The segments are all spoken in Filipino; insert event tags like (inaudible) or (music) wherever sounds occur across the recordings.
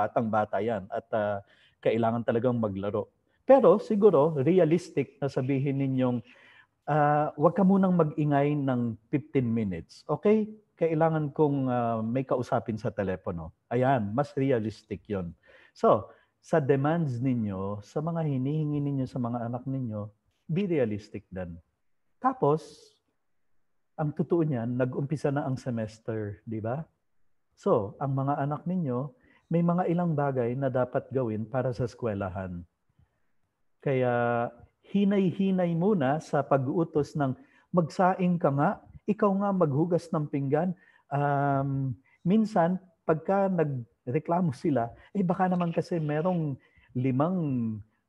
batang-bata yan at uh, kailangan talagang maglaro. Pero siguro, realistic na sabihin ninyong uh, ah, wag ka munang mag-ingay ng 15 minutes. Okay? Kailangan kong uh, may kausapin sa telepono. Ayan, mas realistic yon. So, sa demands ninyo, sa mga hinihingi ninyo sa mga anak ninyo, be realistic din. Tapos, ang totoo niyan, nag-umpisa na ang semester, di ba? So, ang mga anak ninyo, may mga ilang bagay na dapat gawin para sa eskwelahan. Kaya hinay-hinay muna sa pag-utos ng magsaing ka nga, ikaw nga maghugas ng pinggan. Um, minsan, pagka nagreklamo sila, eh baka naman kasi merong limang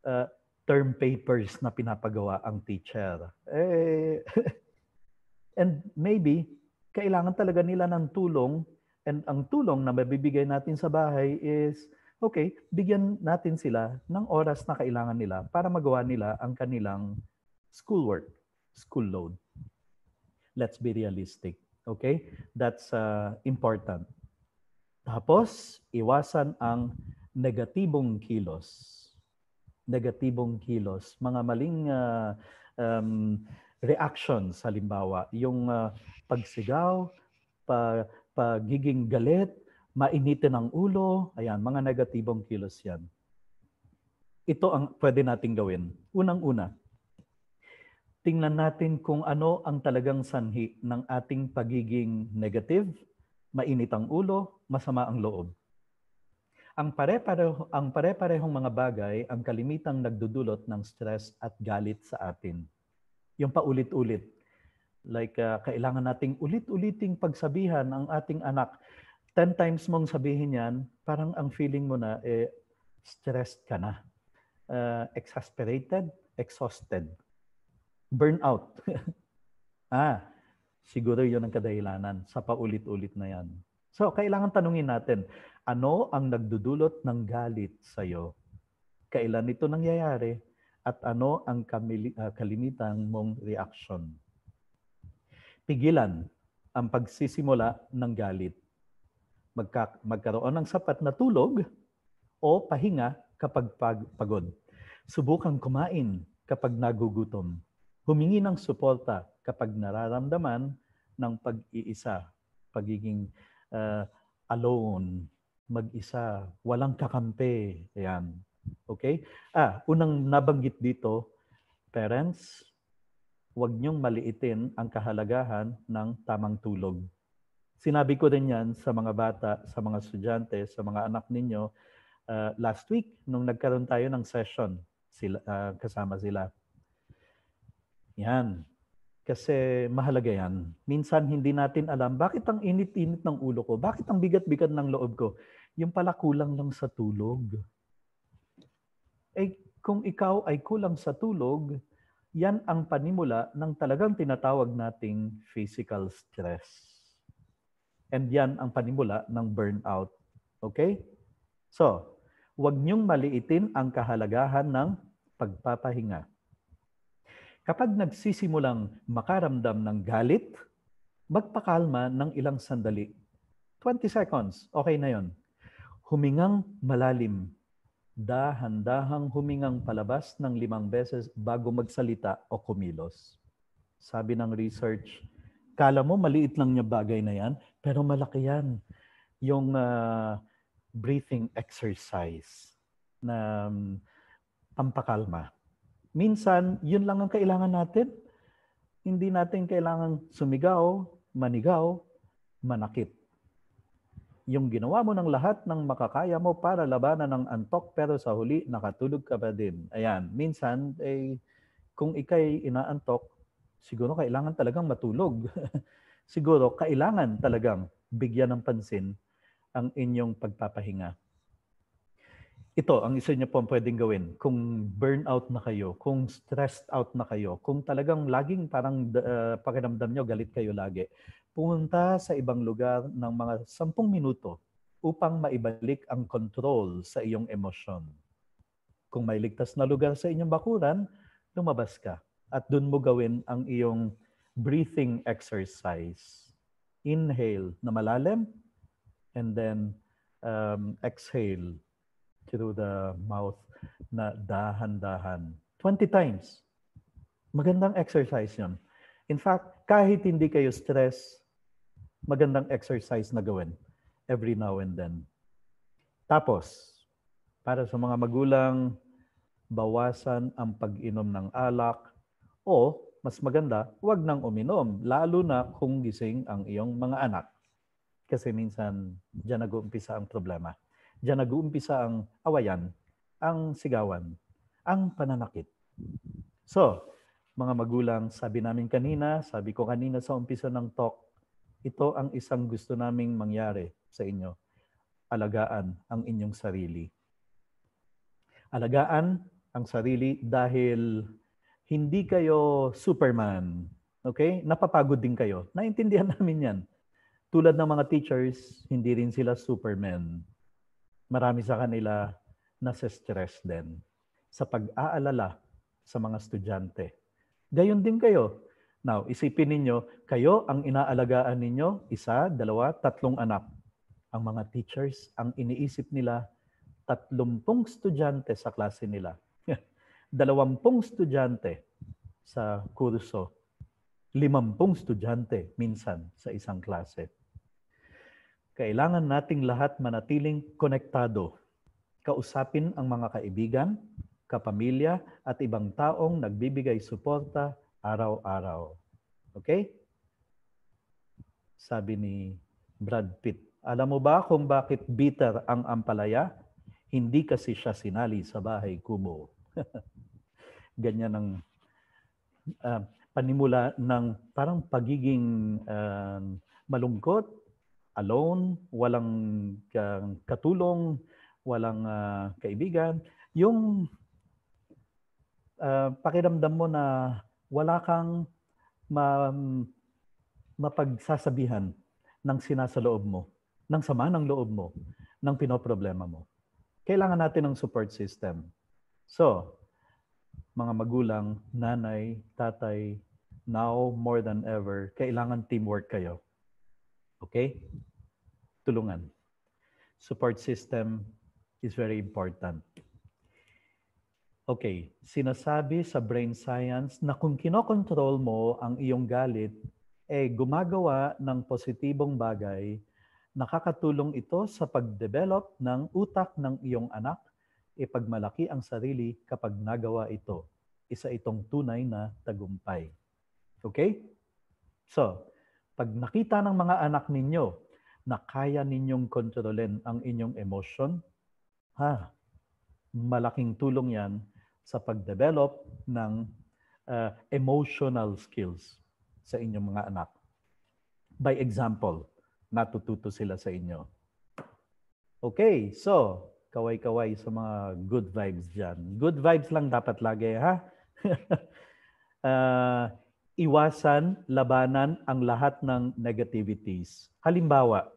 uh, term papers na pinapagawa ang teacher. Eh, (laughs) and maybe, kailangan talaga nila ng tulong And ang tulong na mabibigay natin sa bahay is, okay, bigyan natin sila ng oras na kailangan nila para magawa nila ang kanilang schoolwork, school load. Let's be realistic. Okay? That's uh, important. Tapos, iwasan ang negatibong kilos. Negatibong kilos. Mga maling uh, um, reactions, halimbawa. Yung uh, pagsigaw, pa, pagiging galit, mainitin ang ulo, ayan, mga negatibong kilos yan. Ito ang pwede nating gawin. Unang-una, tingnan natin kung ano ang talagang sanhi ng ating pagiging negative, mainit ang ulo, masama ang loob. Ang pare-pareho ang pare-parehong mga bagay ang kalimitang nagdudulot ng stress at galit sa atin. Yung paulit-ulit Like uh, kailangan nating ulit-uliting pagsabihan ang ating anak. Ten times mong sabihin yan, parang ang feeling mo na eh, stressed ka na. Uh, exasperated, exhausted. Burnout. (laughs) ah, siguro yon ang kadahilanan sa paulit-ulit na yan. So, kailangan tanungin natin, ano ang nagdudulot ng galit sa iyo? Kailan ito nangyayari? At ano ang ah, kalimitan mong reaction? pigilan ang pagsisimula ng galit. Magka, magkaroon ng sapat na tulog o pahinga kapag pag, pagod. Subukan kumain kapag nagugutom. Humingi ng suporta kapag nararamdaman ng pag-iisa, pagiging uh, alone, mag-isa, walang kakampi. Ayan. Okay? Ah, unang nabanggit dito, parents, huwag niyong maliitin ang kahalagahan ng tamang tulog. Sinabi ko din yan sa mga bata, sa mga estudyante, sa mga anak ninyo uh, last week nung nagkaroon tayo ng session sila, uh, kasama sila. Yan. Kasi mahalaga yan. Minsan hindi natin alam, bakit ang init-init ng ulo ko? Bakit ang bigat-bigat ng loob ko? Yung pala kulang lang sa tulog. Eh, kung ikaw ay kulang sa tulog, yan ang panimula ng talagang tinatawag nating physical stress. And yan ang panimula ng burnout. Okay? So, huwag niyong maliitin ang kahalagahan ng pagpapahinga. Kapag nagsisimulang makaramdam ng galit, magpakalma ng ilang sandali. 20 seconds, okay na yon. Humingang malalim dahan-dahang humingang palabas ng limang beses bago magsalita o kumilos. Sabi ng research, kala mo maliit lang niya bagay na yan, pero malaki yan. Yung uh, breathing exercise na um, pampakalma. Minsan, yun lang ang kailangan natin. Hindi natin kailangan sumigaw, manigaw, manakit yung ginawa mo ng lahat ng makakaya mo para labanan ng antok pero sa huli nakatulog ka pa din. Ayan, minsan eh kung ikay inaantok, siguro kailangan talagang matulog. (laughs) siguro kailangan talagang bigyan ng pansin ang inyong pagpapahinga ito ang isa niyo po pwedeng gawin kung burnout na kayo, kung stressed out na kayo, kung talagang laging parang uh, pakiramdam niyo galit kayo lagi, pumunta sa ibang lugar ng mga 10 minuto upang maibalik ang control sa iyong emosyon. Kung may ligtas na lugar sa inyong bakuran, lumabas ka at doon mo gawin ang iyong breathing exercise. Inhale na malalim and then um, exhale through the mouth na dahan-dahan. 20 times. Magandang exercise yon. In fact, kahit hindi kayo stress, magandang exercise na gawin every now and then. Tapos, para sa mga magulang, bawasan ang pag-inom ng alak o mas maganda, huwag nang uminom, lalo na kung gising ang iyong mga anak. Kasi minsan, dyan nag-uumpisa ang problema. Diyan nag-uumpisa ang awayan, ang sigawan, ang pananakit. So, mga magulang, sabi namin kanina, sabi ko kanina sa umpisa ng talk, ito ang isang gusto naming mangyari sa inyo. Alagaan ang inyong sarili. Alagaan ang sarili dahil hindi kayo Superman. Okay? Napapagod din kayo. Naintindihan (laughs) namin yan. Tulad ng mga teachers, hindi rin sila Superman marami sa kanila na stress din sa pag-aalala sa mga estudyante. Gayon din kayo. Now, isipin ninyo, kayo ang inaalagaan ninyo, isa, dalawa, tatlong anak. Ang mga teachers, ang iniisip nila, tatlumpung estudyante sa klase nila. (laughs) Dalawampung estudyante sa kurso. Limampung estudyante minsan sa isang klase. Kailangan nating lahat manatiling konektado. Kausapin ang mga kaibigan, kapamilya at ibang taong nagbibigay suporta araw-araw. Okay? Sabi ni Brad Pitt, alam mo ba kung bakit bitter ang ampalaya? Hindi kasi siya sinali sa bahay kubo. (laughs) Ganyan ang uh, panimula ng parang pagiging uh, malungkot alone, walang katulong, walang uh, kaibigan, yung uh, pakiramdam mo na wala kang ma, mapagsasabihan ng sinasaloob mo, ng sama ng loob mo, ng pinoproblema mo. Kailangan natin ng support system. So, mga magulang, nanay, tatay, now more than ever, kailangan teamwork kayo. Okay? tulungan. Support system is very important. Okay, sinasabi sa brain science na kung kinokontrol mo ang iyong galit, eh gumagawa ng positibong bagay, nakakatulong ito sa pagdevelop ng utak ng iyong anak, ipagmalaki ang sarili kapag nagawa ito. Isa itong tunay na tagumpay. Okay? So, pag nakita ng mga anak ninyo na kaya ninyong kontrolin ang inyong emotion, ha, malaking tulong yan sa pagdevelop ng uh, emotional skills sa inyong mga anak. By example, natututo sila sa inyo. Okay, so kaway-kaway sa mga good vibes dyan. Good vibes lang dapat lagi, ha? uh, (laughs) iwasan, labanan ang lahat ng negativities. Halimbawa,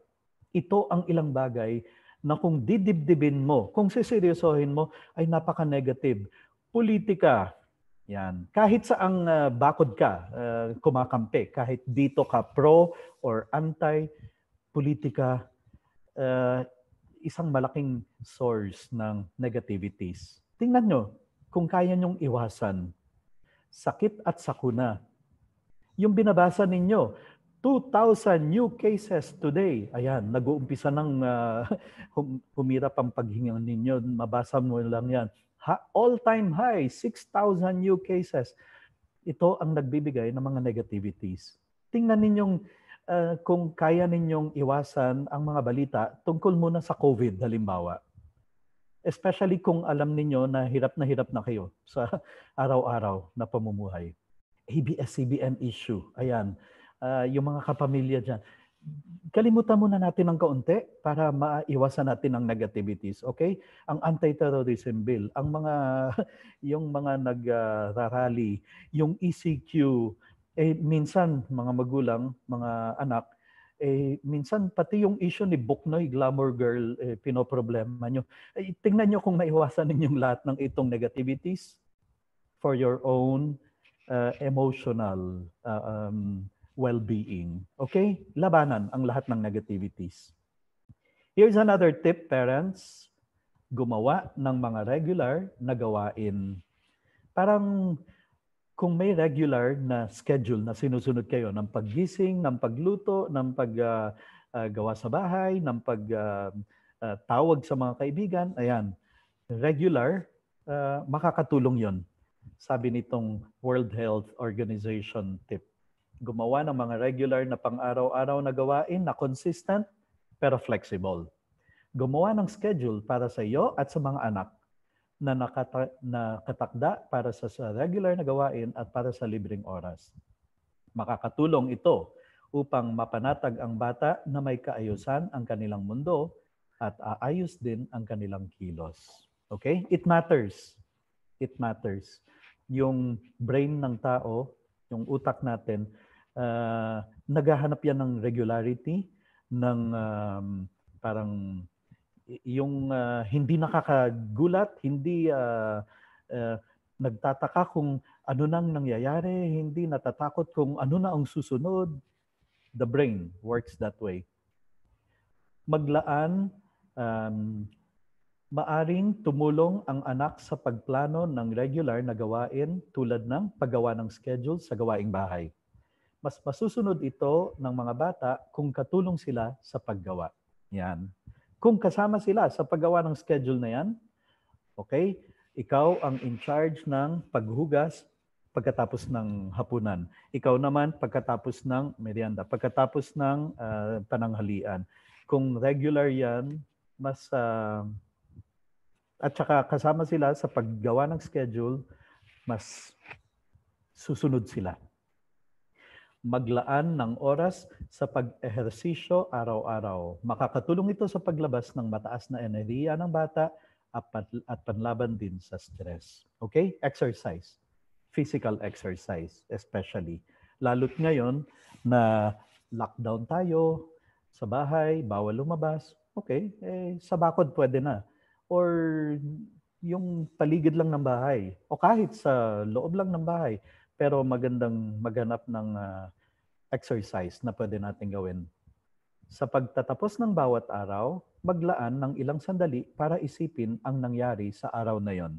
ito ang ilang bagay na kung didibdibin mo, kung siseryosohin mo, ay napaka-negative. Politika, yan. Kahit sa ang uh, bakod ka, uh, kumakampi, kahit dito ka pro or anti, politika, uh, isang malaking source ng negativities. Tingnan nyo kung kaya nyong iwasan. Sakit at sakuna yung binabasa ninyo, 2,000 new cases today. Ayan, nag-uumpisa ng uh, (laughs) hum- humira pang paghinga ninyo. Mabasa mo lang yan. Ha- all-time high, 6,000 new cases. Ito ang nagbibigay ng mga negativities. Tingnan ninyong uh, kung kaya ninyong iwasan ang mga balita tungkol muna sa COVID halimbawa. Especially kung alam ninyo na hirap na hirap na kayo sa (laughs) araw-araw na pamumuhay. ABS-CBN issue. Ayan, uh, yung mga kapamilya dyan. Kalimutan muna natin ng kaunti para maiwasan natin ang negativities, okay? Ang anti-terrorism bill, ang mga (laughs) yung mga nagrarally, yung ECQ, eh minsan mga magulang, mga anak eh minsan pati yung issue ni Buknoy Glamour Girl eh, pinoproblema nyo. Eh, tingnan nyo kung maiwasan ninyong lahat ng itong negativities for your own uh, emotional uh, um, well-being. Okay? Labanan ang lahat ng negativities. Here's another tip, parents. Gumawa ng mga regular na gawain. Parang kung may regular na schedule na sinusunod kayo ng paggising, ng pagluto, ng paggawa uh, uh, sa bahay, ng pagtawag uh, uh, sa mga kaibigan, ayan, regular, uh, makakatulong yon sabi nitong World Health Organization tip. Gumawa ng mga regular na pang-araw-araw na gawain na consistent pero flexible. Gumawa ng schedule para sa iyo at sa mga anak na nakatakda para sa, sa regular na gawain at para sa libreng oras. Makakatulong ito upang mapanatag ang bata na may kaayusan ang kanilang mundo at aayos din ang kanilang kilos. Okay? It matters. It matters yung brain ng tao, yung utak natin, uh, naghahanap yan ng regularity, ng um, parang yung uh, hindi nakakagulat, hindi uh, uh, nagtataka kung ano nang nangyayari, hindi natatakot kung ano na ang susunod. The brain works that way. Maglaan, um, Maaring tumulong ang anak sa pagplano ng regular na gawain tulad ng paggawa ng schedule sa gawaing bahay. Mas masusunod ito ng mga bata kung katulong sila sa paggawa. Yan. Kung kasama sila sa paggawa ng schedule na yan, okay, ikaw ang in charge ng paghugas pagkatapos ng hapunan. Ikaw naman pagkatapos ng merienda, pagkatapos ng uh, pananghalian. Kung regular yan, mas uh, at saka kasama sila sa paggawa ng schedule, mas susunod sila. Maglaan ng oras sa pag-ehersisyo araw-araw. Makakatulong ito sa paglabas ng mataas na enerhiya ng bata at panlaban din sa stress. Okay? Exercise. Physical exercise especially. Lalo't ngayon na lockdown tayo sa bahay, bawal lumabas. Okay, eh, sa bakod pwede na or yung paligid lang ng bahay o kahit sa loob lang ng bahay pero magandang maghanap ng uh, exercise na pwede natin gawin. Sa pagtatapos ng bawat araw, maglaan ng ilang sandali para isipin ang nangyari sa araw na yon.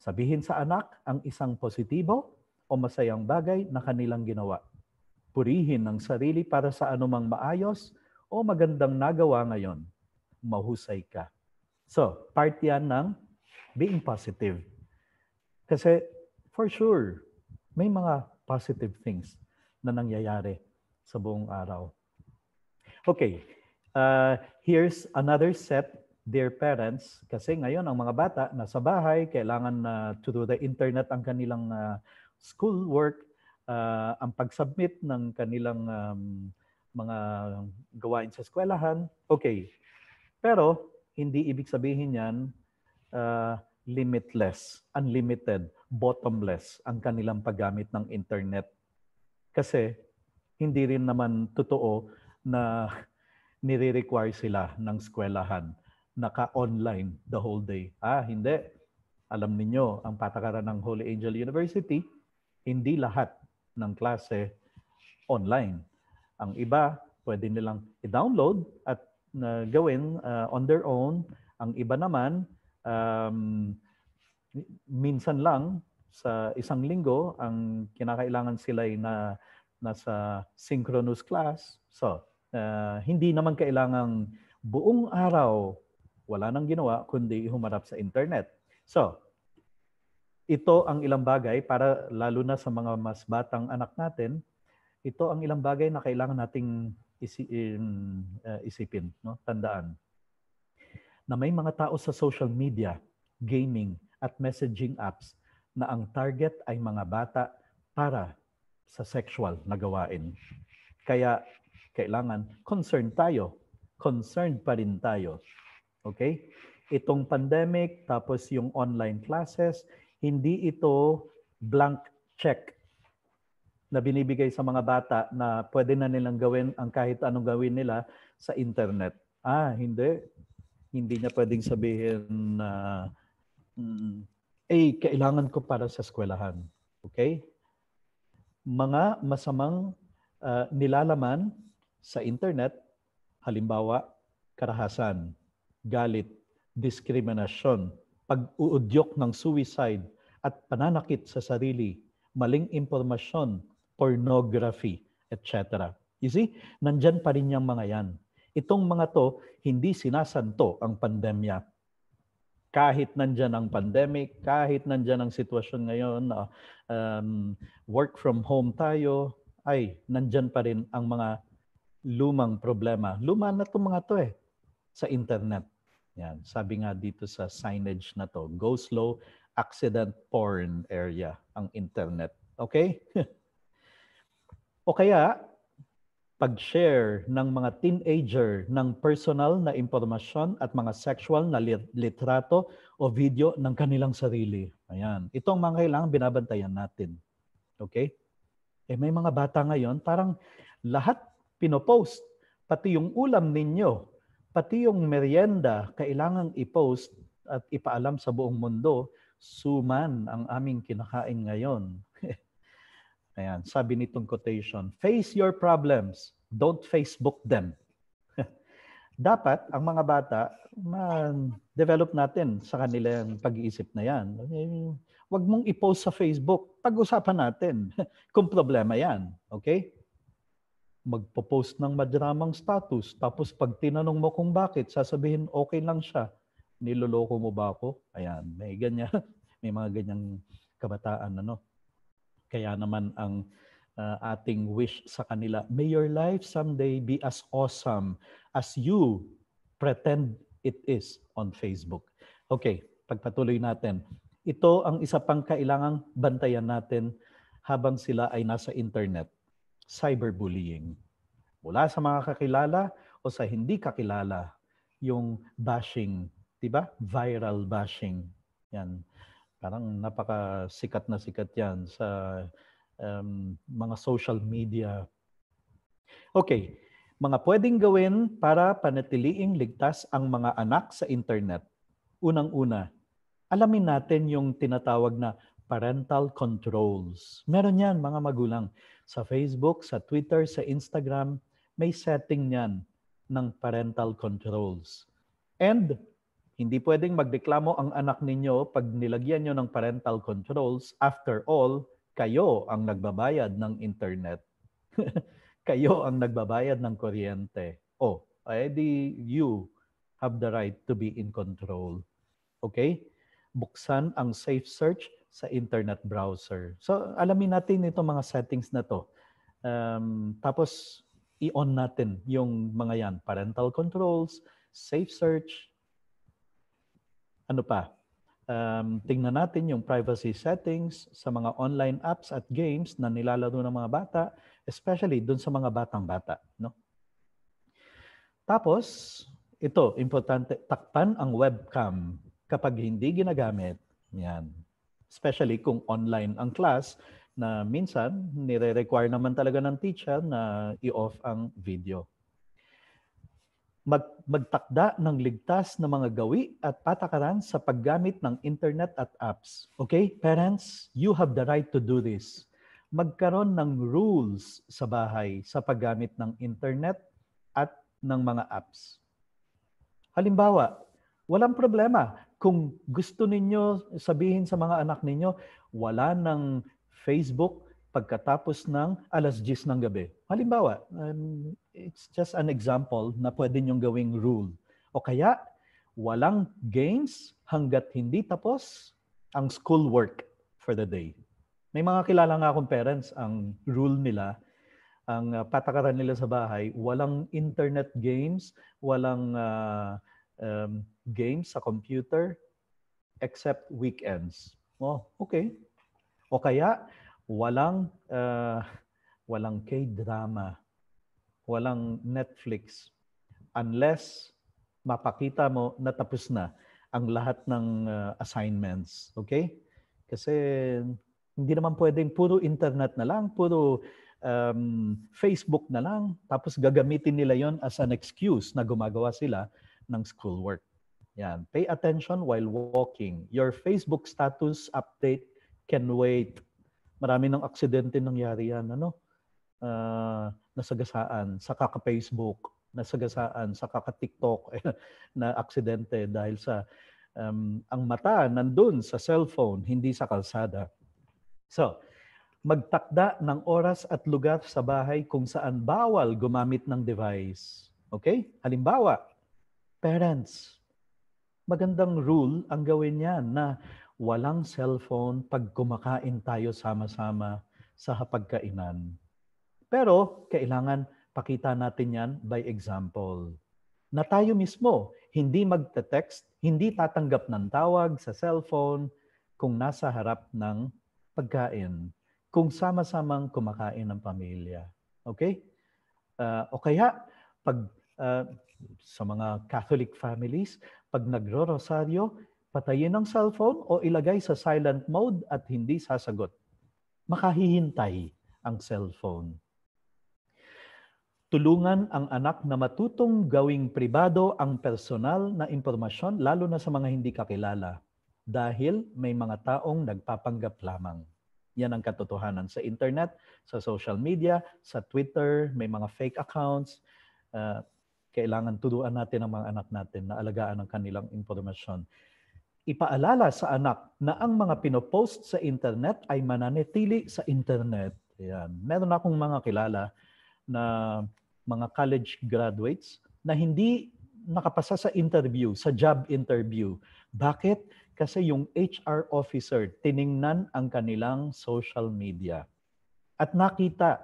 Sabihin sa anak ang isang positibo o masayang bagay na kanilang ginawa. Purihin ang sarili para sa anumang maayos o magandang nagawa ngayon. Mahusay ka. So, part yan ng being positive. Kasi for sure, may mga positive things na nangyayari sa buong araw. Okay, uh, here's another set, dear parents. Kasi ngayon ang mga bata nasa bahay, kailangan na uh, to do the internet ang kanilang uh, school work, uh, ang pag-submit ng kanilang um, mga gawain sa eskwelahan. Okay, pero hindi ibig sabihin yan uh, limitless, unlimited, bottomless ang kanilang paggamit ng internet. Kasi hindi rin naman totoo na nire-require sila ng skwelahan naka-online the whole day. Ah, hindi. Alam niyo ang patakaran ng Holy Angel University, hindi lahat ng klase online. Ang iba, pwede nilang i-download at na gawin uh, on their own. Ang iba naman, um, minsan lang sa isang linggo, ang kinakailangan sila na, nasa synchronous class. So, uh, hindi naman kailangang buong araw wala nang ginawa kundi humarap sa internet. So, ito ang ilang bagay para lalo na sa mga mas batang anak natin, ito ang ilang bagay na kailangan nating isi, um, isipin, no? tandaan na may mga tao sa social media, gaming at messaging apps na ang target ay mga bata para sa sexual na gawain. Kaya kailangan concerned tayo. Concerned pa rin tayo. Okay? Itong pandemic tapos yung online classes, hindi ito blank check na binibigay sa mga bata na pwede na nilang gawin ang kahit anong gawin nila sa internet. Ah, hindi. Hindi niya pwedeng sabihin na uh, eh, kailangan ko para sa eskwelahan. Okay? Mga masamang uh, nilalaman sa internet, halimbawa, karahasan, galit, diskriminasyon, pag-uudyok ng suicide at pananakit sa sarili, maling impormasyon, pornography, etc. You see, nandyan pa rin yung mga yan. Itong mga to, hindi sinasanto ang pandemya. Kahit nandyan ang pandemic, kahit nandyan ang sitwasyon ngayon, uh, um, work from home tayo, ay, nandyan pa rin ang mga lumang problema. Luma na itong mga to eh, sa internet. Yan. Sabi nga dito sa signage na to, go slow, accident porn area ang internet. Okay? (laughs) O kaya, pag-share ng mga teenager ng personal na impormasyon at mga sexual na litrato o video ng kanilang sarili. Ayan. Itong mga kailangan binabantayan natin. Okay? Eh may mga bata ngayon, parang lahat pinopost. Pati yung ulam ninyo, pati yung merienda, kailangang ipost at ipaalam sa buong mundo, suman ang aming kinakain ngayon. Ayan, sabi nitong quotation, face your problems, don't Facebook them. (laughs) Dapat ang mga bata, ma-develop natin sa kanila yung pag-iisip na yan. Huwag eh, mong i-post sa Facebook, pag-usapan natin (laughs) kung problema yan. Okay? Magpo-post ng madramang status, tapos pag tinanong mo kung bakit, sasabihin okay lang siya. Niloloko mo ba ako? Ayan, may ganyan, (laughs) may mga ganyang kabataan ano. Kaya naman ang uh, ating wish sa kanila, may your life someday be as awesome as you pretend it is on Facebook. Okay, pagpatuloy natin. Ito ang isa pang kailangang bantayan natin habang sila ay nasa internet. Cyberbullying. Mula sa mga kakilala o sa hindi kakilala, yung bashing, 'di ba? Viral bashing. Yan. Parang napakasikat na sikat yan sa um, mga social media. Okay, mga pwedeng gawin para panatiliing ligtas ang mga anak sa internet. Unang-una, alamin natin yung tinatawag na parental controls. Meron yan mga magulang. Sa Facebook, sa Twitter, sa Instagram, may setting yan ng parental controls. And hindi pwedeng magdeklamo ang anak ninyo pag nilagyan nyo ng parental controls. After all, kayo ang nagbabayad ng internet. (laughs) kayo ang nagbabayad ng kuryente. Oh, eh ay you have the right to be in control. Okay? Buksan ang safe search sa internet browser. So, alamin natin itong mga settings na to. Um, tapos, i-on natin yung mga yan. Parental controls, safe search, ano pa? Um, tingnan natin yung privacy settings sa mga online apps at games na nilalaro ng mga bata, especially dun sa mga batang-bata. No? Tapos, ito, importante, takpan ang webcam kapag hindi ginagamit. Yan. Especially kung online ang class na minsan nire-require naman talaga ng teacher na i-off ang video mag, magtakda ng ligtas na mga gawi at patakaran sa paggamit ng internet at apps. Okay, parents, you have the right to do this. Magkaroon ng rules sa bahay sa paggamit ng internet at ng mga apps. Halimbawa, walang problema kung gusto ninyo sabihin sa mga anak ninyo, wala ng Facebook pagkatapos ng alas 10 ng gabi. Halimbawa, um, it's just an example na pwede niyong gawing rule. O kaya, walang games hanggat hindi tapos ang schoolwork for the day. May mga kilala nga akong parents, ang rule nila, ang ah, patakaran nila sa bahay, walang internet games, walang uh, um, games sa computer except weekends. Oh, okay. O kaya walang uh, walang K-drama walang Netflix unless mapakita mo na tapos na ang lahat ng uh, assignments. Okay? Kasi hindi naman pwedeng puro internet na lang, puro um, Facebook na lang, tapos gagamitin nila yon as an excuse na gumagawa sila ng schoolwork. Yan. Pay attention while walking. Your Facebook status update can wait. Marami ng aksidente nangyari yan. Ano? Uh, nasagasaan sa kaka-Facebook, nasagasaan sa kaka-TikTok (laughs) na aksidente dahil sa um, ang mata nandun sa cellphone, hindi sa kalsada. So, magtakda ng oras at lugar sa bahay kung saan bawal gumamit ng device. Okay? Halimbawa, parents, magandang rule ang gawin niyan na walang cellphone pag kumakain tayo sama-sama sa hapagkainan. Pero kailangan pakita natin yan by example. Na tayo mismo, hindi magte-text, hindi tatanggap ng tawag sa cellphone kung nasa harap ng pagkain, kung sama-samang kumakain ng pamilya. Okay? Uh, o kaya, pag uh, sa mga Catholic families, pag nagro-rosaryo, patayin ang cellphone o ilagay sa silent mode at hindi sasagot. Makahihintay ang cellphone tulungan ang anak na matutong gawing pribado ang personal na impormasyon lalo na sa mga hindi kakilala dahil may mga taong nagpapanggap lamang. Yan ang katotohanan sa internet, sa social media, sa Twitter, may mga fake accounts. Uh, kailangan tuduan natin ang mga anak natin na alagaan ang kanilang impormasyon. Ipaalala sa anak na ang mga pinopost sa internet ay mananatili sa internet. Yan. Meron akong mga kilala na mga college graduates na hindi nakapasa sa interview, sa job interview. Bakit? Kasi yung HR officer tiningnan ang kanilang social media. At nakita,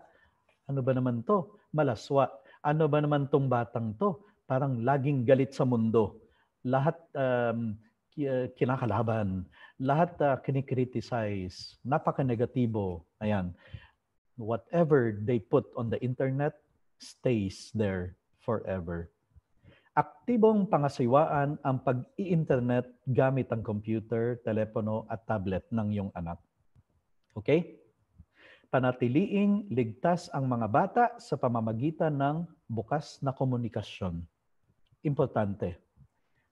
ano ba naman to? Malaswa. Ano ba naman tong batang to? Parang laging galit sa mundo. Lahat um, uh, kinakalaban. Lahat uh, kinikriticize. Napaka-negatibo. Ayan. Whatever they put on the internet, stays there forever. Aktibong pangasiwaan ang pag-i-internet gamit ang computer, telepono at tablet ng iyong anak. Okay? Panatiliing ligtas ang mga bata sa pamamagitan ng bukas na komunikasyon. Importante.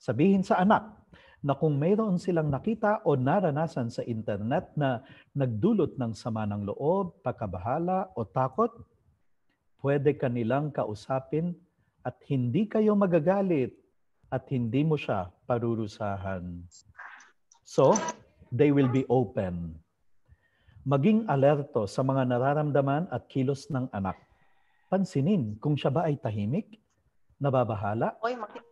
Sabihin sa anak na kung mayroon silang nakita o naranasan sa internet na nagdulot ng sama ng loob, pagkabahala o takot, pwede kanilang kausapin at hindi kayo magagalit at hindi mo siya parurusahan. So, they will be open. Maging alerto sa mga nararamdaman at kilos ng anak. Pansinin kung siya ba ay tahimik, nababahala,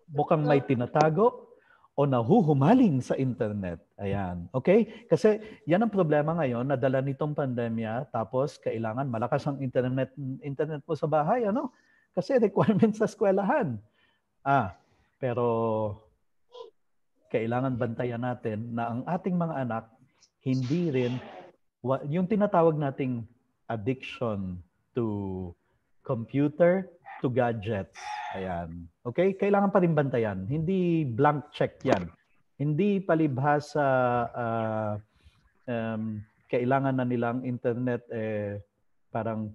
mukhang may tinatago, o nahuhumaling sa internet. Ayan. Okay? Kasi yan ang problema ngayon, na dala nitong pandemya, tapos kailangan malakas ang internet, internet mo sa bahay, ano? Kasi requirement sa eskwelahan. Ah, pero kailangan bantayan natin na ang ating mga anak hindi rin yung tinatawag nating addiction to computer to gadgets. Ayan. Okay? Kailangan pa rin bantayan. Hindi blank check yan. Hindi palibhasa sa uh, um, kailangan na nilang internet eh, parang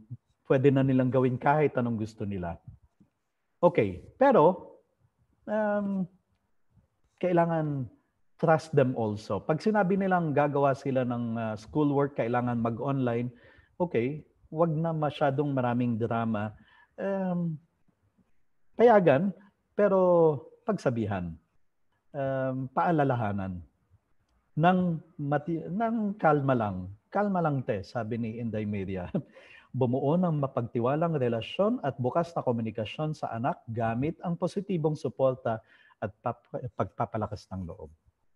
pwede na nilang gawin kahit anong gusto nila. Okay. Pero, um, kailangan trust them also. Pag sinabi nilang gagawa sila ng uh, schoolwork, kailangan mag-online, okay, wag na masyadong maraming drama um, payagan, pero pagsabihan, um, paalalahanan ng, mati- ng kalma lang. Kalma lang te, sabi ni Inday Media. (laughs) Bumuo ng mapagtiwalang relasyon at bukas na komunikasyon sa anak gamit ang positibong suporta at pagpapalakas ng loob.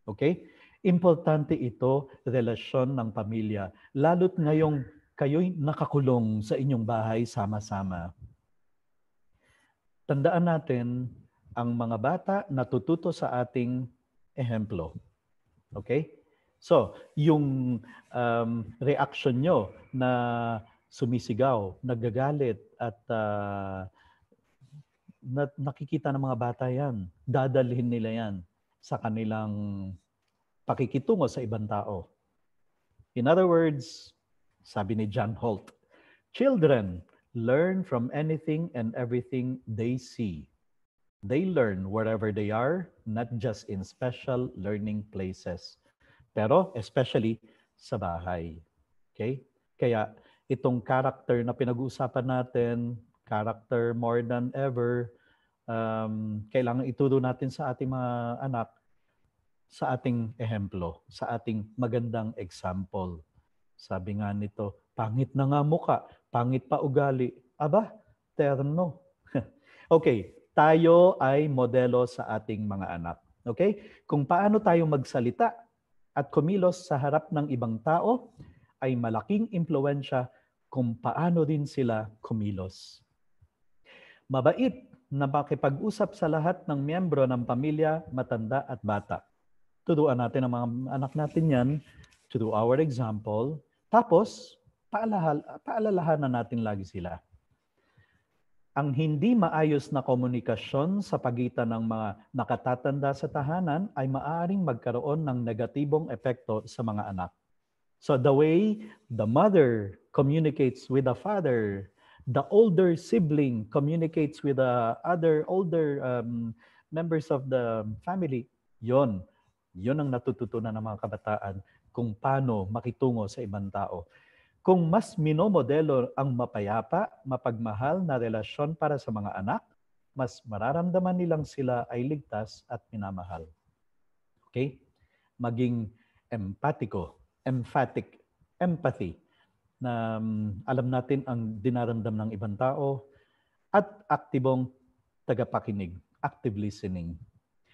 Okay? Importante ito, relasyon ng pamilya. Lalo't ngayong kayo'y nakakulong sa inyong bahay sama-sama tandaan natin ang mga bata natututo sa ating ehemplo. Okay? So, yung um, reaction nyo na sumisigaw, nagagalit, at uh, ah, na, nakikita ng mga bata yan, dadalhin nila yan sa kanilang pakikitungo sa ibang tao. In other words, sabi ni John Holt, Children, learn from anything and everything they see. They learn wherever they are, not just in special learning places, pero especially sa bahay. Okay? Kaya itong character na pinag-uusapan natin, character more than ever, um, kailangan ituro natin sa ating mga anak sa ating ehemplo, sa ating magandang example. Sabi nga nito, Pangit na nga muka, pangit pa ugali. Aba, terno. (laughs) okay, tayo ay modelo sa ating mga anak. Okay? Kung paano tayo magsalita at kumilos sa harap ng ibang tao ay malaking impluensya kung paano din sila kumilos. Mabait na makipag-usap sa lahat ng miyembro ng pamilya, matanda at bata. Tuduan natin ang mga anak natin yan to do our example. Tapos, paalahal, paalalahanan natin lagi sila. Ang hindi maayos na komunikasyon sa pagitan ng mga nakatatanda sa tahanan ay maaaring magkaroon ng negatibong epekto sa mga anak. So the way the mother communicates with the father, the older sibling communicates with the other older um, members of the family, yon yon ang natututunan ng mga kabataan kung paano makitungo sa ibang tao. Kung mas minomodelo ang mapayapa, mapagmahal na relasyon para sa mga anak, mas mararamdaman nilang sila ay ligtas at minamahal. Okay? Maging empatiko, emphatic, empathy na um, alam natin ang dinaramdam ng ibang tao at aktibong tagapakinig, active listening.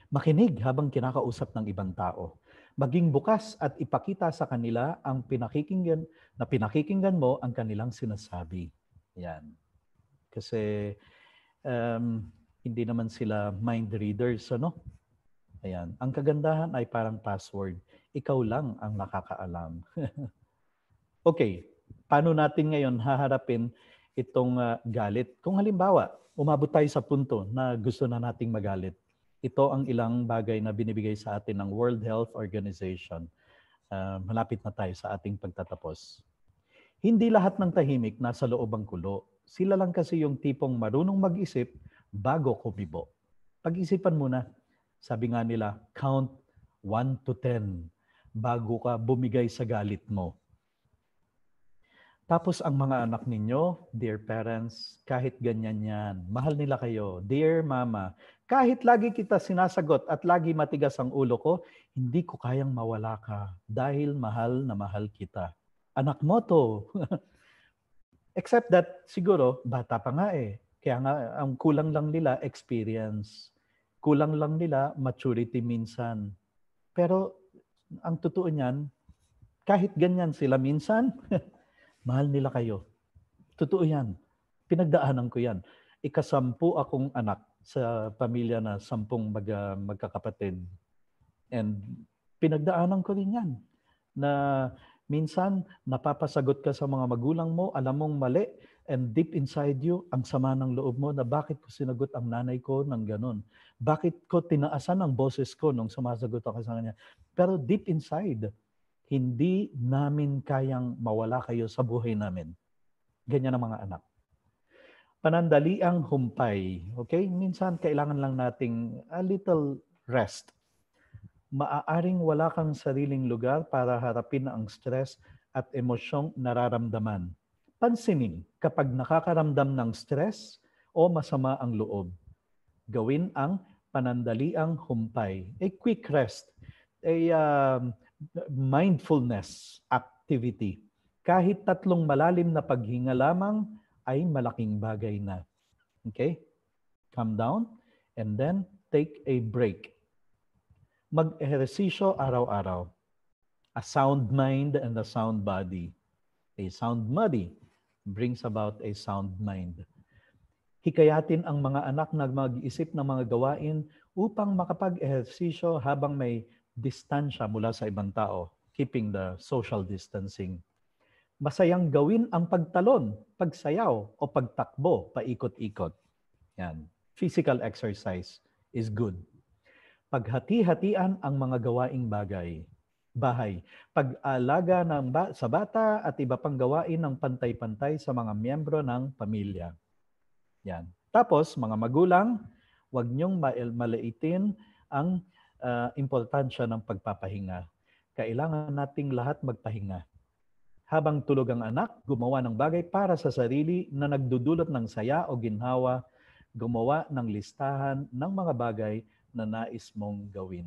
Makinig habang kinakausap ng ibang tao maging bukas at ipakita sa kanila ang pinakikinggan na pinakikinggan mo ang kanilang sinasabi. Yan. Kasi um, hindi naman sila mind readers, ano? Ayan. Ang kagandahan ay parang password. Ikaw lang ang nakakaalam. (laughs) okay. Paano natin ngayon haharapin itong uh, galit? Kung halimbawa, umabot tayo sa punto na gusto na nating magalit ito ang ilang bagay na binibigay sa atin ng World Health Organization. Uh, malapit na tayo sa ating pagtatapos. Hindi lahat ng tahimik nasa loob ang kulo. Sila lang kasi yung tipong marunong mag-isip bago kumibo. Pag-isipan muna. Sabi nga nila, count 1 to 10 bago ka bumigay sa galit mo. Tapos ang mga anak ninyo, dear parents, kahit ganyan yan, mahal nila kayo. Dear mama, kahit lagi kita sinasagot at lagi matigas ang ulo ko, hindi ko kayang mawala ka dahil mahal na mahal kita. Anak mo to. (laughs) Except that siguro bata pa nga eh. Kaya nga ang kulang lang nila experience. Kulang lang nila maturity minsan. Pero ang totoo niyan, kahit ganyan sila minsan, (laughs) mahal nila kayo. Totoo yan. Pinagdaanan ko yan. Ikasampu akong anak sa pamilya na sampung mag, ah, magkakapatid. And pinagdaanan ko rin yan na minsan napapasagot ka sa mga magulang mo, alam mong mali, and deep inside you, ang sama ng loob mo na bakit ko sinagot ang nanay ko ng ganun? Bakit ko tinaasan ang boses ko nung sumasagot ako sa kanya? Pero deep inside, hindi namin kayang mawala kayo sa buhay namin. Ganyan ang mga anak panandaliang humpay. Okay? Minsan kailangan lang nating a little rest. Maaaring wala kang sariling lugar para harapin ang stress at emosyong nararamdaman. Pansinin kapag nakakaramdam ng stress o masama ang loob. Gawin ang panandaliang humpay. A quick rest. A uh, mindfulness activity. Kahit tatlong malalim na paghinga lamang ay malaking bagay na. Okay? Calm down and then take a break. Mag-ehersisyo araw-araw. A sound mind and a sound body. A sound body brings about a sound mind. Hikayatin ang mga anak na mag-isip ng mga gawain upang makapag-ehersisyo habang may distansya mula sa ibang tao, keeping the social distancing masayang gawin ang pagtalon, pagsayaw, o pagtakbo, paikot-ikot. Yan. Physical exercise is good. Paghati-hatian ang mga gawaing bagay, bahay, pag-alaga ng ba- sa bata at iba pang gawain ng pantay-pantay sa mga miyembro ng pamilya. Yan. Tapos, mga magulang, huwag niyong malaitin ang uh, importansya ng pagpapahinga. Kailangan nating lahat magpahinga habang tulog ang anak, gumawa ng bagay para sa sarili na nagdudulot ng saya o ginhawa, gumawa ng listahan ng mga bagay na nais mong gawin.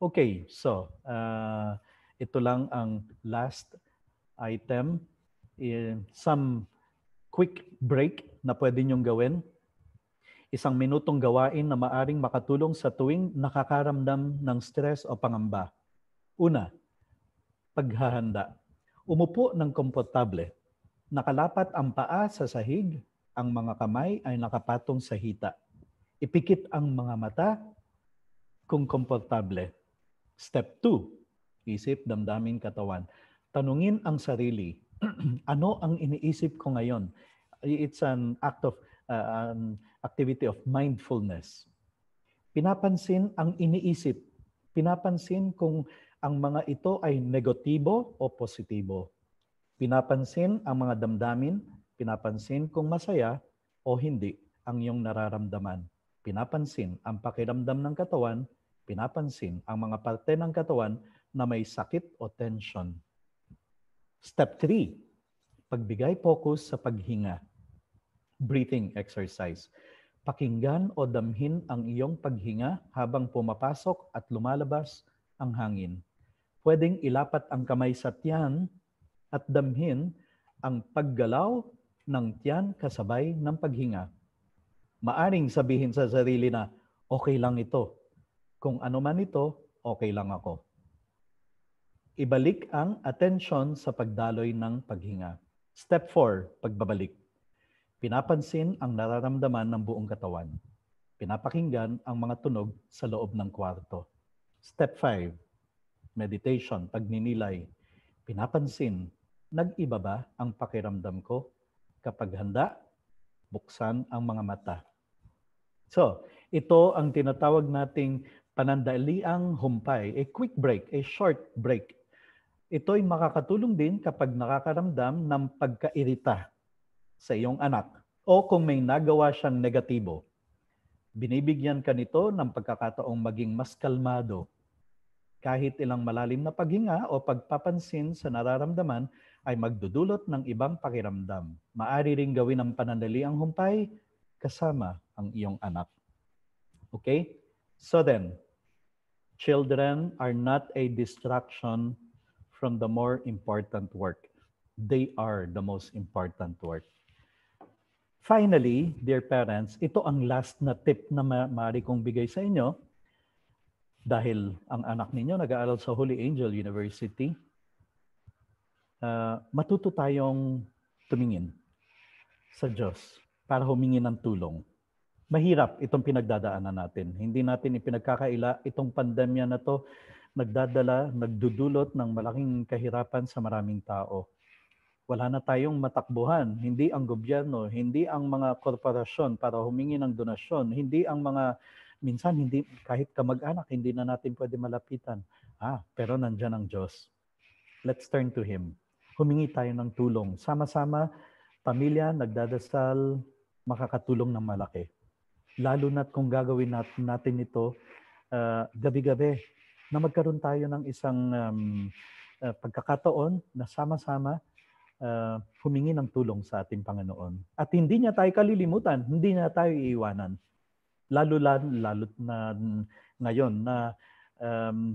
Okay, so uh, ito lang ang last item. Eh, some quick break na pwede niyong gawin isang minutong gawain na maaring makatulong sa tuwing nakakaramdam ng stress o pangamba. Una, paghahanda. Umupo ng komportable. Nakalapat ang paa sa sahig, ang mga kamay ay nakapatong sa hita. Ipikit ang mga mata kung komportable. Step 2, isip, damdamin, katawan. Tanungin ang sarili, (clears throat) ano ang iniisip ko ngayon? It's an act of uh, um, activity of mindfulness. Pinapansin ang iniisip. Pinapansin kung ang mga ito ay negatibo o positibo. Pinapansin ang mga damdamin, pinapansin kung masaya o hindi ang iyong nararamdaman. Pinapansin ang pakiramdam ng katawan, pinapansin ang mga parte ng katawan na may sakit o tension. Step 3, pagbigay focus sa paghinga. Breathing exercise. Pakinggan o damhin ang iyong paghinga habang pumapasok at lumalabas ang hangin pwedeng ilapat ang kamay sa tiyan at damhin ang paggalaw ng tiyan kasabay ng paghinga. Maaring sabihin sa sarili na, okay lang ito. Kung ano man ito, okay lang ako. Ibalik ang atensyon sa pagdaloy ng paghinga. Step 4, pagbabalik. Pinapansin ang nararamdaman ng buong katawan. Pinapakinggan ang mga tunog sa loob ng kwarto. Step 5, meditation, pagninilay, pinapansin, nag-iba ba ang pakiramdam ko? Kapag handa, buksan ang mga mata. So, ito ang tinatawag nating panandaliang humpay, a quick break, a short break. Ito'y makakatulong din kapag nakakaramdam ng pagkairita sa iyong anak o kung may nagawa siyang negatibo. Binibigyan ka nito ng pagkakataong maging mas kalmado kahit ilang malalim na paghinga o pagpapansin sa nararamdaman ay magdudulot ng ibang pakiramdam. Maari ring gawin ng panandali ang humpay kasama ang iyong anak. Okay? So then, children are not a distraction from the more important work. They are the most important work. Finally, dear parents, ito ang last na tip na ma- maaari kong bigay sa inyo dahil ang anak ninyo nag-aaral sa Holy Angel University, uh, matuto tayong tumingin sa Diyos para humingi ng tulong. Mahirap itong pinagdadaanan natin. Hindi natin ipinagkakaila itong pandemya na to nagdadala, nagdudulot ng malaking kahirapan sa maraming tao. Wala na tayong matakbuhan. Hindi ang gobyerno, hindi ang mga korporasyon para humingi ng donasyon, hindi ang mga minsan hindi kahit kamag-anak hindi na natin pwede malapitan. Ah, pero nandiyan ang Diyos. Let's turn to him. Humingi tayo ng tulong. Sama-sama pamilya nagdadasal makakatulong ng malaki. Lalo na't kung gagawin natin, natin ito uh, gabi-gabi na magkaroon tayo ng isang um, uh, pagkakataon na sama-sama uh, humingi ng tulong sa ating Panginoon. At hindi niya tayo kalilimutan, hindi niya tayo iiwanan lalo lalo na ngayon na um,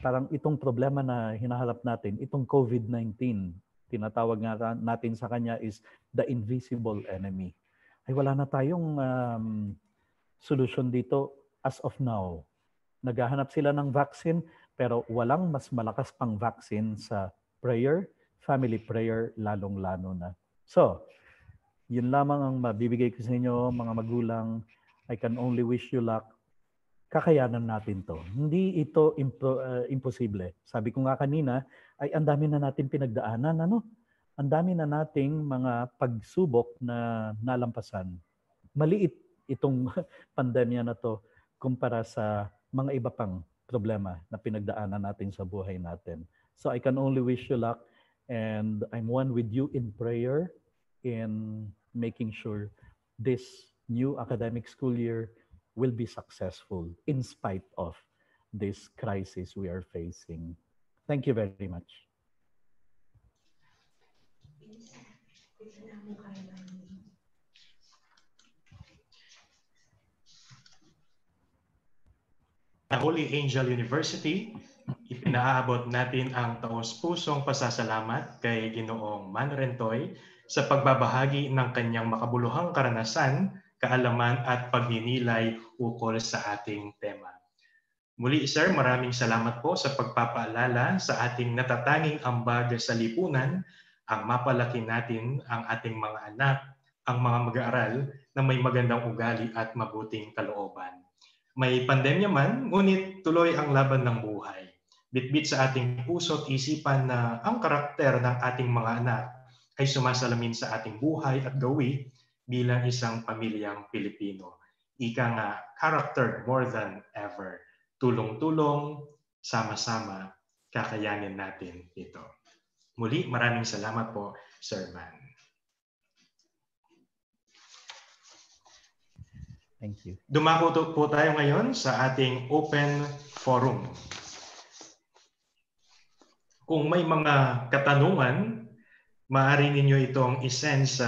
parang itong problema na hinaharap natin, itong COVID-19, tinatawag nga natin sa kanya is the invisible enemy. Ay wala na tayong um, solution dito as of now. Naghahanap sila ng vaccine pero walang mas malakas pang vaccine sa prayer, family prayer lalong-lalo na. So, yun lamang ang mabibigay ko sa inyo mga magulang I can only wish you luck. Kakayanan natin to. Hindi ito impo, uh, imposible. Sabi ko nga kanina, ay ang dami na natin pinagdaanan. Ano? Ang dami na nating mga pagsubok na nalampasan. Maliit itong (laughs) pandemya na to kumpara sa mga iba pang problema na pinagdaanan natin sa buhay natin. So I can only wish you luck and I'm one with you in prayer in making sure this new academic school year will be successful in spite of this crisis we are facing. Thank you very much. The Holy Angel University, ipinaabot natin ang taos-pusong pasasalamat kay Ginoong Manrentoy sa pagbabahagi ng kanyang makabuluhang karanasan kaalaman at pagninilay ukol sa ating tema. Muli sir, maraming salamat po sa pagpapaalala sa ating natatanging ambag sa lipunan ang mapalaki natin ang ating mga anak, ang mga mag-aaral na may magandang ugali at mabuting kalooban. May pandemya man, ngunit tuloy ang laban ng buhay. Bitbit sa ating puso at isipan na ang karakter ng ating mga anak ay sumasalamin sa ating buhay at gawi bilang isang pamilyang Pilipino. Ika nga, character more than ever. Tulong-tulong, sama-sama, kakayanin natin ito. Muli, maraming salamat po, Sir Man. Thank you. Dumako po tayo ngayon sa ating open forum. Kung may mga katanungan, maaari ninyo itong isend sa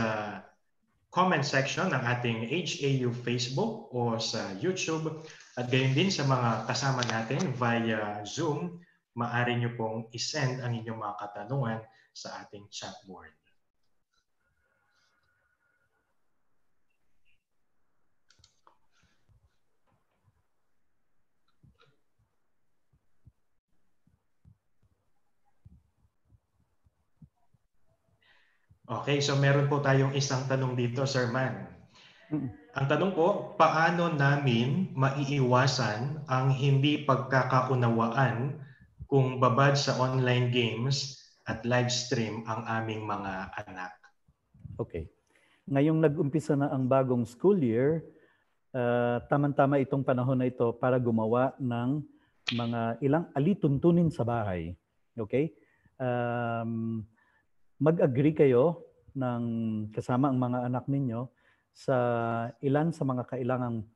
comment section ng ating HAU Facebook o sa YouTube at gayon din sa mga kasama natin via Zoom, maaari nyo pong isend ang inyong mga katanungan sa ating chat board. Okay, so meron po tayong isang tanong dito, Sir Man. Ang tanong po, paano namin maiiwasan ang hindi pagkakaunawaan kung babad sa online games at live stream ang aming mga anak? Okay. Ngayong nag-umpisa na ang bagong school year, uh, tamang-tama itong panahon na ito para gumawa ng mga ilang alituntunin sa bahay. Okay? Um, mag-agree kayo ng kasama ang mga anak ninyo sa ilan sa mga kailangang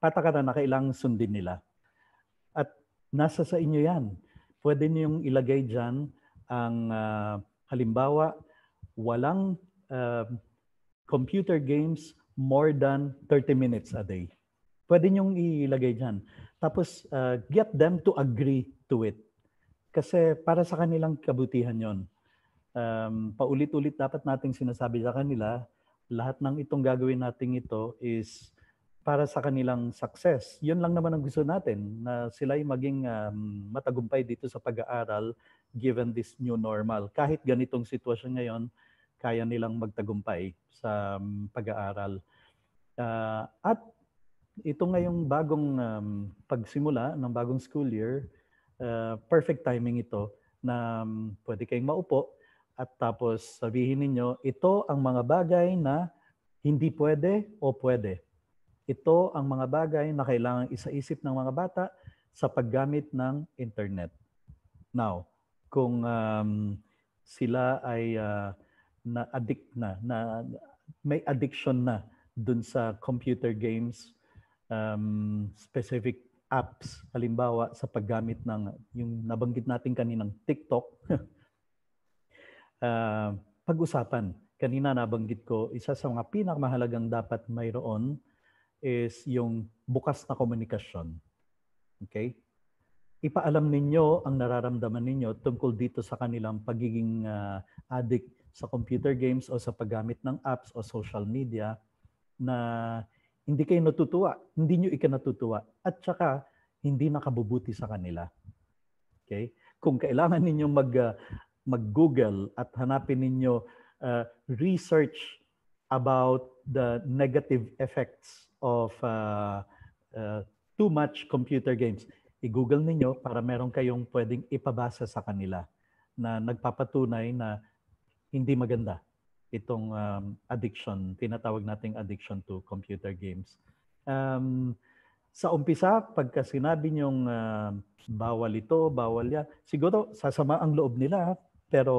patakaran na kailangang sundin nila. At nasa sa inyo yan. Pwede niyong ilagay dyan ang uh, halimbawa, walang uh, computer games more than 30 minutes a day. Pwede niyong ilagay dyan. Tapos, uh, get them to agree to it. Kasi para sa kanilang kabutihan yon um, paulit-ulit dapat nating sinasabi sa kanila, lahat ng itong gagawin nating ito is para sa kanilang success. Yun lang naman ang gusto natin, na sila ay maging um, matagumpay dito sa pag-aaral given this new normal. Kahit ganitong sitwasyon ngayon, kaya nilang magtagumpay sa um, pag-aaral. Uh, at ito ngayong bagong um, pagsimula ng bagong school year, uh, perfect timing ito na um, pwede kayong maupo at tapos sabihin ninyo, ito ang mga bagay na hindi pwede o pwede. Ito ang mga bagay na kailangan isaisip ng mga bata sa paggamit ng internet. Now, kung um, sila ay uh, ah, na-addict na, na may addiction na dun sa computer games, um, specific apps, halimbawa sa paggamit ng yung nabanggit natin kaninang TikTok, (laughs) uh, pag-usapan. Kanina nabanggit ko, isa sa mga pinakamahalagang dapat mayroon is yung bukas na komunikasyon. Okay? Ipaalam ninyo ang nararamdaman ninyo tungkol dito sa kanilang pagiging uh, addict sa computer games o sa paggamit ng apps o social media na hindi kayo natutuwa, hindi nyo ikinatutuwa, at saka hindi nakabubuti sa kanila. Okay? Kung kailangan ninyong mag, uh, mag-Google at hanapin ninyo uh, research about the negative effects of uh, uh, too much computer games. I-Google ninyo para meron kayong pwedeng ipabasa sa kanila na nagpapatunay na hindi maganda itong um, addiction, tinatawag nating addiction to computer games. Um, sa umpisa, pagka sinabi niyong uh, bawal ito, bawal yan, siguro sasama ang loob nila pero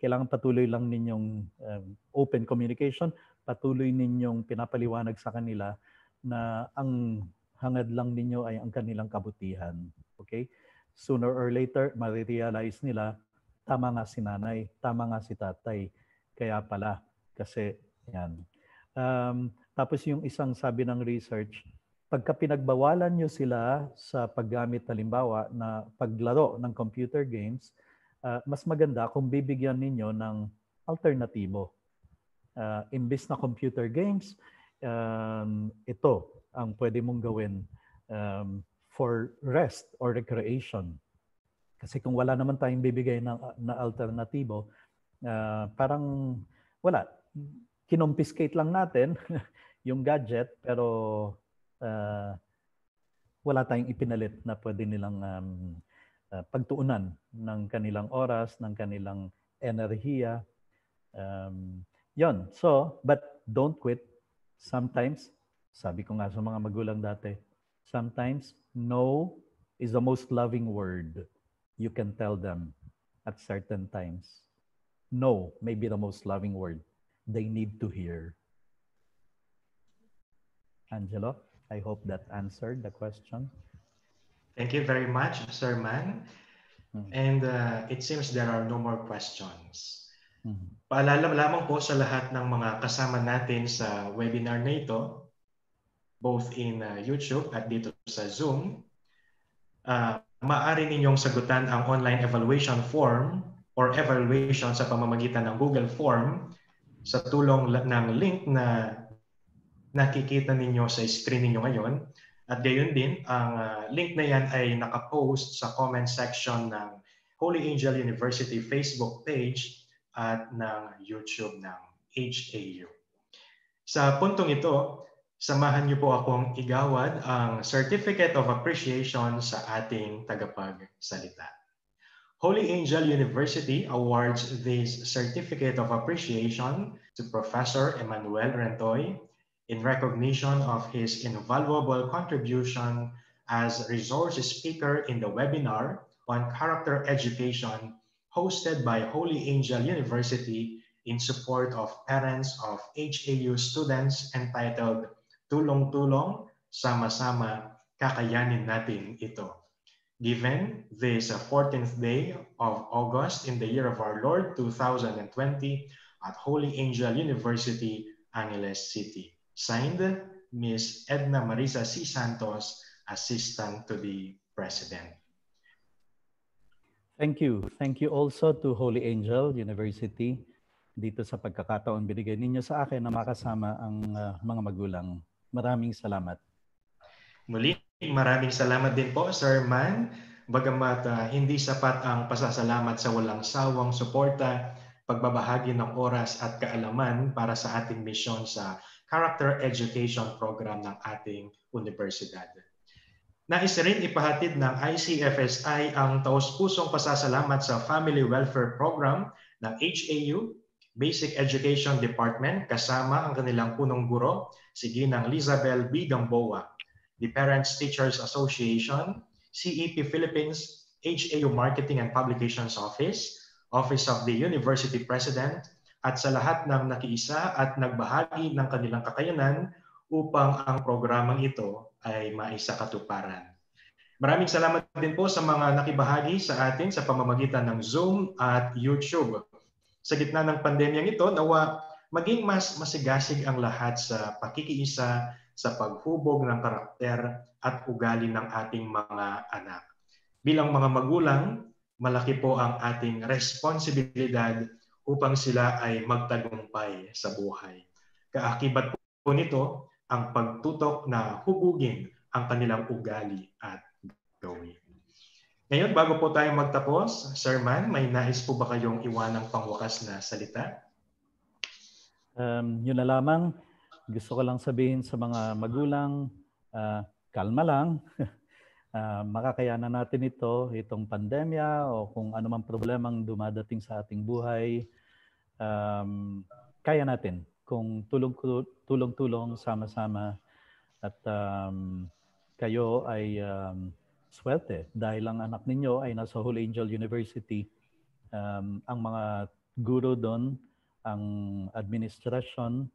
kailangan patuloy lang ninyong um, open communication, patuloy ninyong pinapaliwanag sa kanila na ang hangad lang ninyo ay ang kanilang kabutihan. Okay? Sooner or later, marirealize nila, tama nga si nanay, tama nga si tatay. Kaya pala, kasi yan. Um, tapos yung isang sabi ng research, pagka pinagbawalan nyo sila sa paggamit halimbawa na paglaro ng computer games, uh, mas maganda kung bibigyan ninyo ng alternatibo. Uh, imbis na computer games, um, ito ang pwede mong gawin um, for rest or recreation. Kasi kung wala naman tayong bibigay na, na alternatibo, uh, parang wala. Kinompiscate lang natin (laughs) yung gadget pero uh, wala tayong ipinalit na pwede nilang um, Ah, pagtuunan ng kanilang oras, ng kanilang enerhiya. Um, yon. So, but don't quit. Sometimes, sabi ko nga sa mga magulang dati, sometimes no is the most loving word you can tell them at certain times. No may be the most loving word they need to hear. Angelo, I hope that answered the question. Thank you very much, Sir Man. Mm-hmm. And uh, it seems there are no more questions. Mm-hmm. Paalala lamang po sa lahat ng mga kasama natin sa webinar na ito, both in uh, YouTube at dito sa Zoom, uh, maaari ninyong sagutan ang online evaluation form or evaluation sa pamamagitan ng Google Form sa tulong ng link na nakikita ninyo sa screen ninyo ngayon at gayon din, ang ah, link na yan ay nakapost sa comment section ng Holy Angel University Facebook page at ng YouTube ng HAU. Sa puntong ito, samahan niyo po akong igawad ang Certificate of Appreciation sa ating tagapagsalita. Holy Angel University awards this Certificate of Appreciation to Professor Emmanuel Rentoy in recognition of his invaluable contribution as resource speaker in the webinar on character education hosted by Holy Angel University in support of parents of HAU students entitled Tulong-Tulong, Sama-Sama, Kakayanin Natin Ito. Given this 14th uh, day of August in the year of our Lord 2020 at Holy Angel University, Angeles City. Signed, Ms. Edna Marisa C. Santos, Assistant to the President. Thank you. Thank you also to Holy Angel University dito sa pagkakataon binigay ninyo sa akin na makasama ang uh, mga magulang. Maraming salamat. Muli, maraming salamat din po, Sir Man. Bagamat uh, hindi sapat ang pasasalamat sa walang sawang suporta, pagbabahagi ng oras at kaalaman para sa ating misyon sa character education program ng ating universidad. Nais rin ipahatid ng ICFSI ang taus-pusong pasasalamat sa Family Welfare Program ng HAU, Basic Education Department kasama ang kanilang punong guro, si Ginang Lizabel B. Gamboa, the Parents Teachers Association, CEP Philippines, HAU Marketing and Publications Office, Office of the University President, at sa lahat ng nakiisa at nagbahagi ng kanilang kakayanan upang ang programang ito ay maisakatuparan. Maraming salamat din po sa mga nakibahagi sa atin sa pamamagitan ng Zoom at YouTube. Sa gitna ng pandemyang ito, nawa maging mas masigasig ang lahat sa pakikiisa, sa paghubog ng karakter at ugali ng ating mga anak. Bilang mga magulang, malaki po ang ating responsibilidad upang sila ay magtagumpay sa buhay. Kaakibat po nito ang pagtutok na hubugin ang kanilang ugali at gawin. Ngayon, bago po tayo magtapos, Sir Man, may nais po ba kayong iwanang pangwakas na salita? Um, yun na lamang. Gusto ko lang sabihin sa mga magulang, uh, kalma lang. (laughs) uh, makakayanan natin ito, itong pandemya o kung anumang problemang dumadating sa ating buhay, um, kaya natin kung tulong-tulong tulong sama-sama at um, kayo ay um, swerte dahil ang anak ninyo ay nasa Holy Angel University. Um, ang mga guro doon, ang administration,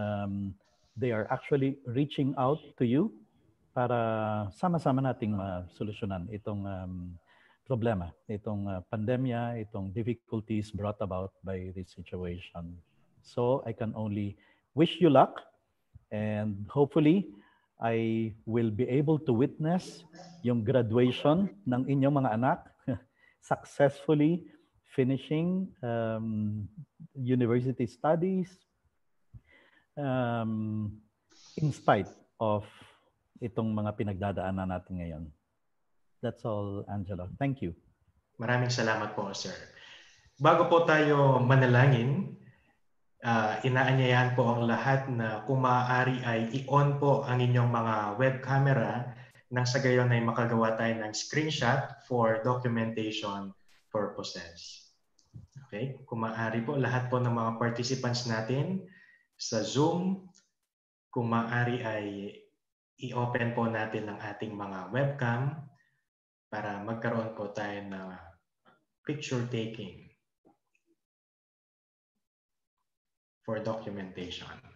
um, they are actually reaching out to you para sama-sama nating masolusyonan itong um, problema, itong uh, pandemya, itong difficulties brought about by this situation. So I can only wish you luck and hopefully I will be able to witness yung graduation ng inyong mga anak (laughs) successfully finishing um, university studies um, in spite of itong mga pinagdadaanan natin ngayon. That's all, Angelo. Thank you. Maraming salamat po, sir. Bago po tayo manalangin, uh, inaanyayahan po ang lahat na kung maaari ay i-on po ang inyong mga web camera nang sa gayon ay makagawa tayo ng screenshot for documentation purposes. Okay? Kung maaari po, lahat po ng mga participants natin sa Zoom, kung maaari ay i-open po natin ang ating mga webcam para magkaroon po tayo ng picture taking for documentation.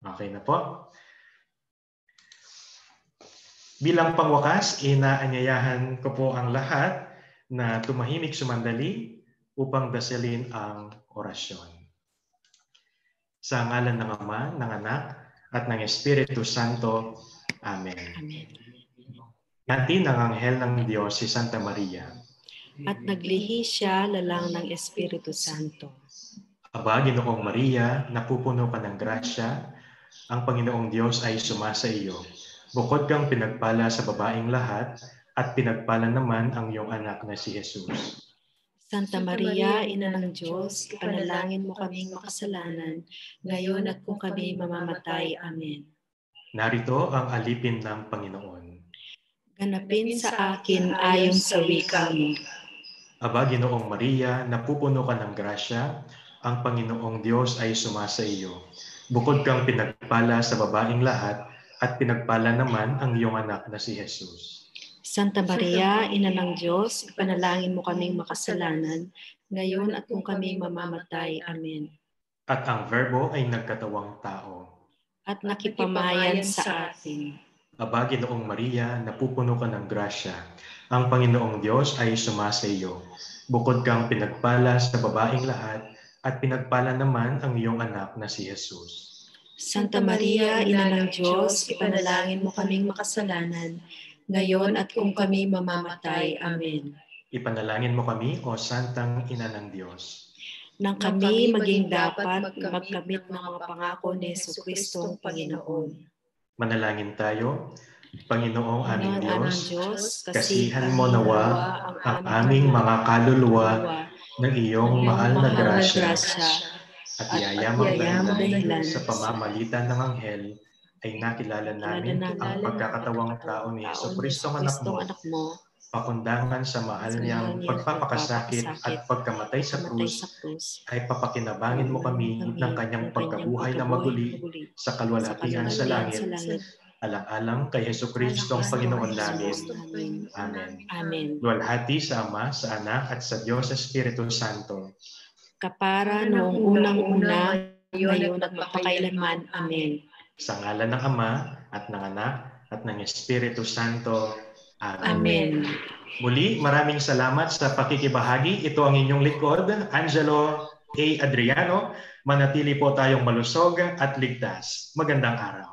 Okay na po. Bilang pangwakas, inaanyayahan ko po ang lahat na tumahimik sumandali upang dasalin ang orasyon. Sa ngalan ng Ama, ng Anak, at ng Espiritu Santo. Amen. Amen. Natin ang anghel ng Diyos si Santa Maria. At naglihi siya lalang ng Espiritu Santo. Aba, Ginoong Maria, napupuno ka ng grasya, ang Panginoong Diyos ay sumasa iyo. Bukod kang pinagpala sa babaeng lahat, at pinagpala naman ang iyong anak na si Jesus. Santa Maria, Ina ng Diyos, panalangin mo kaming makasalanan, ngayon at kung kami mamamatay. Amen. Narito ang alipin ng Panginoon. Ganapin sa akin ayon sa wika mo. Aba, Ginoong Maria, napupuno ka ng grasya, ang Panginoong Diyos ay sumasa iyo. Bukod kang pinagpala, pinagpala sa babaing lahat at pinagpala naman ang iyong anak na si Jesus. Santa Maria, Ina ng Diyos, ipanalangin mo kaming makasalanan, ngayon at kung kami mamamatay. Amen. At ang verbo ay nagkatawang tao. At nakipamayan sa atin. Aba, noong Maria, napupuno ka ng grasya. Ang Panginoong Diyos ay sumasa iyo. Bukod kang pinagpala sa babaing lahat, at pinagpala naman ang iyong anak na si Jesus. Santa Maria, Ina ng Diyos, ipanalangin mo kaming makasalanan, ngayon at kung kami mamamatay. Amen. Ipanalangin mo kami, O Santang Ina ng Diyos. Nang kami maging dapat magkamit ng mga pangako ni Yesu Kristong Panginoon. Manalangin tayo. Panginoong ano, aming Diyos, Diyos kasihan mo nawa ang aming mga kaluluwa ng iyong mahal na grasya at, at iayamang dahilan sa pamamalitan ng anghel ay nakilala namin ang pagkakatawang tao ni Yeso Kristo anak mo, pakundangan sa mahal niyang pagpapakasakit at pagkamatay sa krus ay papakinabangin mo kami ng kanyang pagkabuhay na maguli sa kalwalhatian sa langit. Alang-alang kay Yeso Kristo ang Panginoon namin. Amen. Amen. Luwalhati sa Ama, sa Anak at sa Diyos sa Espiritu Santo kapara noong unang-una, ngayon at magpakailanman. Amen. Sa ngalan ng Ama at ng Anak at ng Espiritu Santo. Amen. Amen. Muli, maraming salamat sa pakikibahagi. Ito ang inyong likod, Angelo A. Adriano. Manatili po tayong malusog at ligtas. Magandang araw.